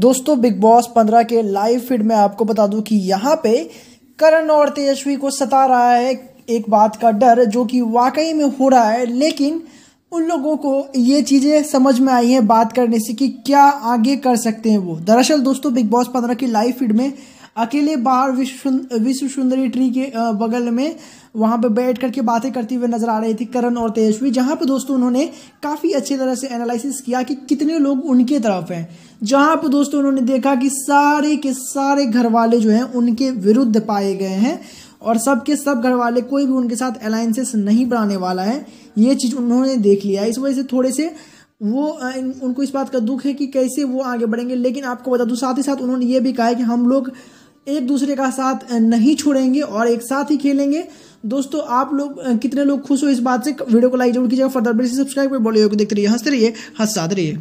दोस्तों big boss पंद्रह के लाइव फीड में आपको बता दूं कि यहाँ पे करण और तेजस्वी को सता रहा है एक बात का डर जो कि वाकई में हो रहा है लेकिन उन लोगों को ये चीज़ें समझ में आई हैं बात करने से कि क्या आगे कर सकते हैं वो दरअसल दोस्तों बिग बॉस पंद्रह की लाइव फीड में अकेले बाहर विश्व विश्व सुंदरी ट्री के बगल में वहाँ पे बैठ करके बातें करती हुई नजर आ रही थी करण और तेजस्वी जहाँ पे दोस्तों उन्होंने काफ़ी अच्छी तरह से एनालिसिस किया कि कितने लोग उनके तरफ हैं जहाँ पे दोस्तों उन्होंने देखा कि सारे के सारे घर वाले जो हैं उनके विरुद्ध पाए गए हैं और सब के सब घर वाले कोई भी उनके साथ अलायंसेस नहीं बनाने वाला है ये चीज़ उन्होंने देख लिया इस वजह से थोड़े से वो उनको इस बात का दुख है कि कैसे वो आगे बढ़ेंगे लेकिन आपको बता दूं साथ ही साथ उन्होंने ये भी कहा है कि हम लोग एक दूसरे का साथ नहीं छोड़ेंगे और एक साथ ही खेलेंगे दोस्तों आप लोग कितने लोग खुश हो इस बात से वीडियो को लाइक जरूर कीजिएगा फर्दर सब्सक्राइब कर बॉलीवुड को देखते रहिए हंसते रहिए हंसाते रहिए